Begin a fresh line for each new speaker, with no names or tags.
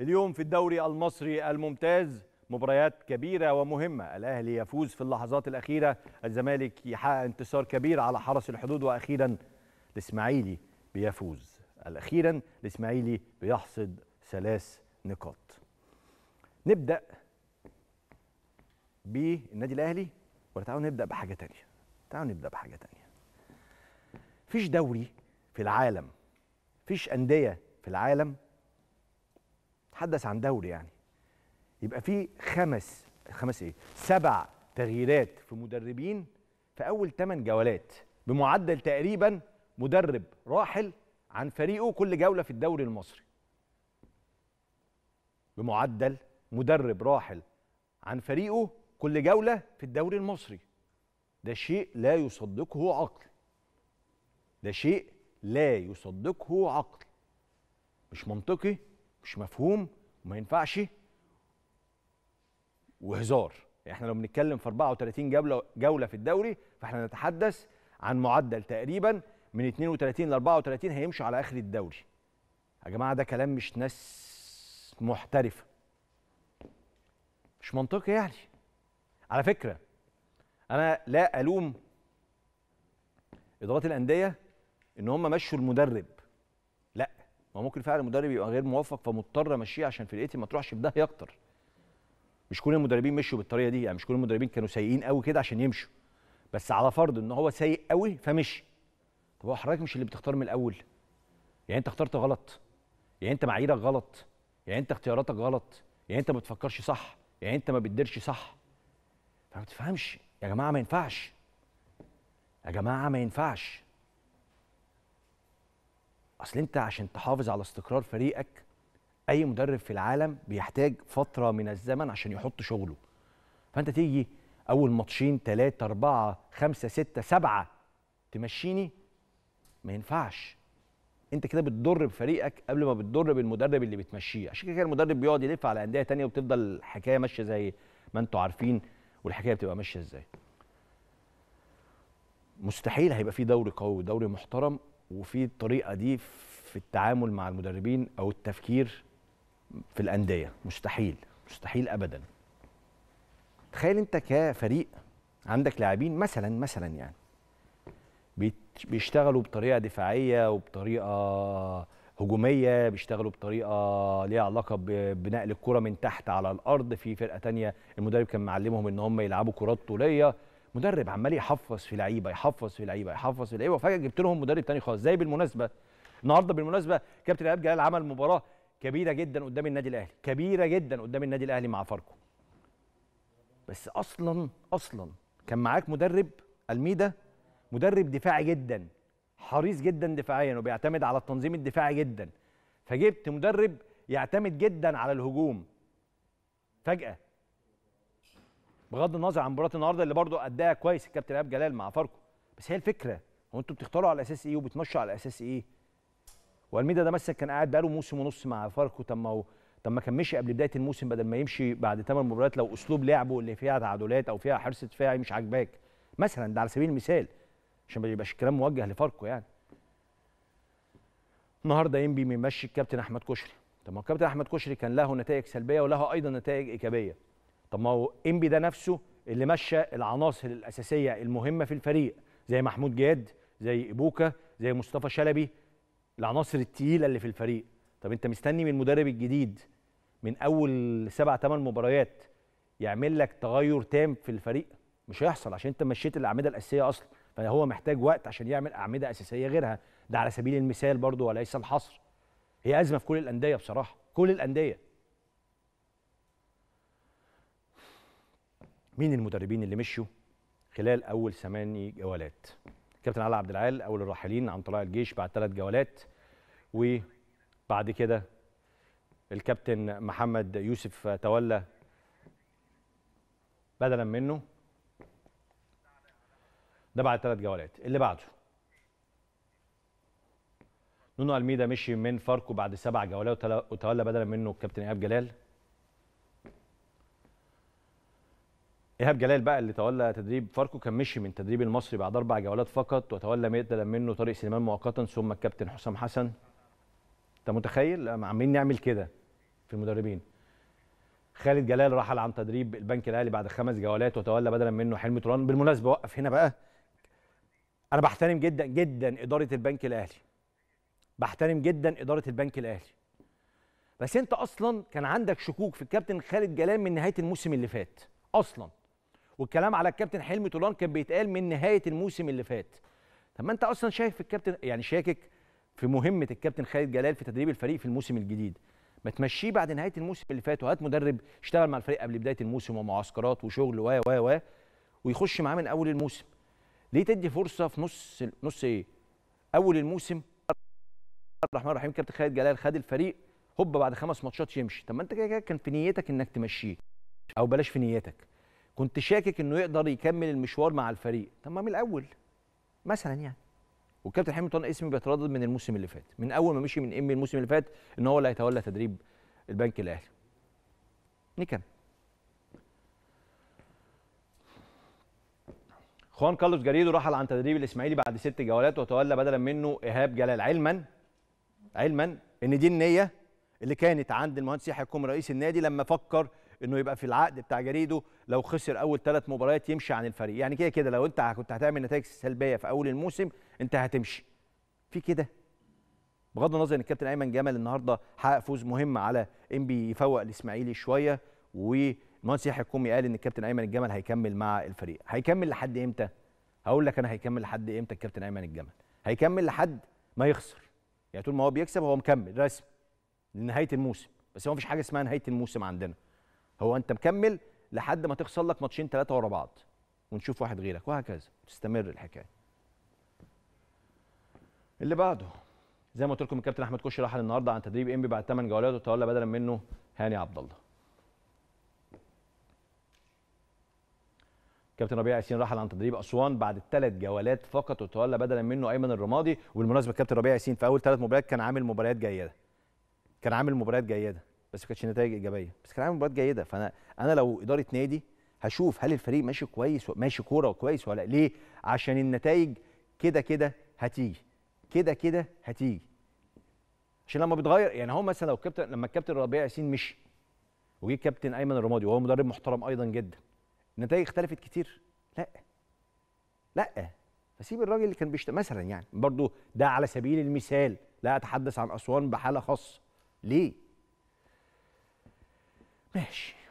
اليوم في الدوري المصري الممتاز مباريات كبيرة ومهمة الأهلي يفوز في اللحظات الأخيرة الزمالك يحقق انتصار كبير على حرس الحدود وأخيرا الإسماعيلي بيفوز الأخيرا الإسماعيلي بيحصد ثلاث نقاط نبدأ بالنادي الأهلي ولا تعالوا نبدأ بحاجة تانية تعالوا نبدأ بحاجة تانية فيش دوري في العالم فيش أندية في العالم تحدث عن دوري يعني يبقى في خمس خمس ايه سبع تغييرات في مدربين في اول ثمان جولات بمعدل تقريبا مدرب راحل عن فريقه كل جوله في الدوري المصري بمعدل مدرب راحل عن فريقه كل جوله في الدوري المصري ده شيء لا يصدقه عقل ده شيء لا يصدقه عقل مش منطقي مش مفهوم وما ينفعش وهزار يعني احنا لو بنتكلم في 34 جوله جوله في الدوري فاحنا نتحدث عن معدل تقريبا من 32 ل 34 هيمشوا على اخر الدوري يا جماعه ده كلام مش ناس محترفه مش منطقي يعني على فكره انا لا الوم ادارات الانديه ان هم مشوا المدرب ما ممكن فعلا المدرب يبقى غير موفق فمضطر امشيه عشان فرقتي ما تروحش في داهيه اكتر مش كل المدربين مشوا بالطريقه دي يعني مش كل المدربين كانوا سيئين قوي كده عشان يمشوا بس على فرض ان هو سيء قوي فمشي طب هو حضرتك مش اللي بتختار من الاول يعني انت اخترت غلط يعني انت معاييرك غلط يعني انت اختياراتك غلط يعني انت ما بتفكرش صح يعني انت ما بتديرش صح فما تفهمش يا جماعه ما ينفعش يا جماعه ما ينفعش اصل انت عشان تحافظ على استقرار فريقك اي مدرب في العالم بيحتاج فتره من الزمن عشان يحط شغله فانت تيجي اول ماتشين ثلاثة أربعة خمسة ستة سبعة تمشيني ما ينفعش انت كده بتضر بفريقك قبل ما بتضر بالمدرب اللي بتمشيه عشان كده المدرب بيقعد يلف على انديه تانية وبتفضل الحكايه ماشيه زي ما انتوا عارفين والحكايه بتبقى ماشيه ازاي مستحيل هيبقى في دوري قوي ودوري محترم وفي الطريقه دي في التعامل مع المدربين او التفكير في الانديه مستحيل مستحيل ابدا تخيل انت كفريق عندك لاعبين مثلا مثلا يعني بيشتغلوا بطريقه دفاعيه وبطريقه هجوميه بيشتغلوا بطريقه ليها علاقه بنقل الكره من تحت على الارض في فرقه تانية المدرب كان معلمهم ان هم يلعبوا كرات طوليه مدرب عمال يحفظ في لعيبه يحفظ في لعيبه يحفظ في لعيبه وفجاه جبت لهم مدرب تاني خالص زي بالمناسبه النهارده بالمناسبه كابتن ايهاب جلال عمل مباراه كبيره جدا قدام النادي الاهلي كبيره جدا قدام النادي الاهلي مع فاركو بس اصلا اصلا كان معاك مدرب الميدا مدرب دفاعي جدا حريص جدا دفاعيا وبيعتمد على التنظيم الدفاعي جدا فجبت مدرب يعتمد جدا على الهجوم فجاه بغض النظر عن مباراه النهارده اللي برضه اداها كويس الكابتن ايهاب جلال مع فاركو بس هي الفكره هو انتوا بتختاروا على اساس ايه وبتمشوا على اساس ايه والميدا ده مثلا كان قاعد بقاله موسم ونص مع فاركو طب ما هو طب ما كان مشي قبل بدايه الموسم بدل ما يمشي بعد ثمان مباريات لو اسلوب لعبه اللي فيها تعادلات او فيها حرص دفاعي مش عاجباك مثلا ده على سبيل المثال عشان ما يبقاش الكلام موجه لفاركو يعني النهارده ينبي بيمشي الكابتن احمد كشري طب ما الكابتن احمد كشري كان له نتائج سلبيه وله ايضا نتائج ايجابيه طب ما هو انبي ده نفسه اللي مشى العناصر الاساسيه المهمه في الفريق زي محمود جاد زي ابوكا زي مصطفى شلبي العناصر التقيله اللي في الفريق طب انت مستني من المدرب الجديد من اول سبع ثمان مباريات يعمل لك تغير تام في الفريق مش هيحصل عشان انت مشيت الاعمده الاساسيه اصلا فهو محتاج وقت عشان يعمل اعمده اساسيه غيرها ده على سبيل المثال برضه وليس الحصر هي ازمه في كل الانديه بصراحه كل الانديه مين المدربين اللي مشوا خلال اول ثماني جولات كابتن علي عبد العال اول الراحلين عن طلائع الجيش بعد ثلاث جولات وبعد كده الكابتن محمد يوسف تولى بدلا منه ده بعد ثلاث جولات اللي بعده نونو الميدا مشي من فاركو بعد سبع جولات وتولى بدلا منه الكابتن ايهاب جلال ايهاب جلال بقى اللي تولى تدريب فاركو كان مشي من تدريب المصري بعد اربع جولات فقط وتولى ما منه طارق سليمان مؤقتا ثم الكابتن حسام حسن انت متخيل عاملين نعمل كده في المدربين خالد جلال رحل عن تدريب البنك الاهلي بعد خمس جولات وتولى بدلا منه حلمي طولان بالمناسبه وقف هنا بقى انا بحترم جدا جدا اداره البنك الاهلي بحترم جدا اداره البنك الاهلي بس انت اصلا كان عندك شكوك في الكابتن خالد جلال من نهايه الموسم اللي فات اصلا والكلام على الكابتن حلمي طولان كان بيتقال من نهايه الموسم اللي فات طب ما انت اصلا شايف في الكابتن يعني شاكك في مهمه الكابتن خالد جلال في تدريب الفريق في الموسم الجديد ما تمشيه بعد نهايه الموسم اللي فات وهات مدرب اشتغل مع الفريق قبل بدايه الموسم ومعسكرات وشغل و و و ويخش معاه من اول الموسم ليه تدي فرصه في نص نص ايه اول الموسم الرحمن الرحيم كابتن خالد جلال خد الفريق هوب بعد خمس ماتشات يمشي طب ما انت كده كان في نيتك انك تمشيه او بلاش في نيتك كنت شاكك انه يقدر يكمل المشوار مع الفريق طب ما من الاول مثلا يعني والكابتن حلمي طن اسمي بيتردد من الموسم اللي فات من اول ما مشي من امي الموسم اللي فات ان هو اللي هيتولى تدريب البنك الاهلي نكمل خوان كارلوس جاريدو رحل عن تدريب الاسماعيلي بعد ست جولات وتولى بدلا منه ايهاب جلال علما علما ان دي النيه اللي كانت عند المهندس يحيى كوم رئيس النادي لما فكر انه يبقى في العقد بتاع جريده لو خسر اول ثلاث مباريات يمشي عن الفريق يعني كده كده لو انت كنت هتعمل نتائج سلبيه في اول الموسم انت هتمشي في كده بغض النظر ان الكابتن ايمن جمل النهارده حقق فوز مهم على انبي يفوق الاسماعيلي شويه والمهندس يحيى الكومي قال ان الكابتن ايمن الجمل هيكمل مع الفريق هيكمل لحد امتى هقول لك انا هيكمل لحد امتى الكابتن ايمن الجمل هيكمل لحد ما يخسر يعني طول ما هو بيكسب هو مكمل رسمي لنهايه الموسم بس هو مفيش حاجه اسمها نهايه الموسم عندنا هو انت مكمل لحد ما تخسر لك ماتشين ثلاثه ورا بعض ونشوف واحد غيرك وهكذا تستمر الحكايه اللي بعده زي ما قلت لكم الكابتن احمد كوشي راح النهارده عن تدريب انبي بعد 8 جولات وتولى بدلا منه هاني عبد الله كابتن ربيع ياسين رحل عن تدريب اسوان بعد ثلاث جولات فقط وتولى بدلا منه ايمن الرمادي وبالمناسبه كابتن ربيع ياسين في اول ثلاث مباريات كان عامل مباريات جيده كان عامل مباريات جيده بس ما كانتش نتائج ايجابيه بس كان عامل مباريات جيده فانا انا لو اداره نادي هشوف هل الفريق ماشي كويس ماشي كوره كويس ولا ليه عشان النتائج كده كده هتيجي كده كده هتيجي عشان لما بيتغير يعني هو مثلا لو الكابتن لما الكابتن ربيع ياسين مشي وجه كابتن ايمن الرمادي وهو مدرب محترم ايضا جدا النتائج اختلفت كتير لا لا فسيب الراجل اللي كان بيشت مثلا يعني برضو ده على سبيل المثال لا اتحدث عن اسوان بحاله خاصه ليه mexe.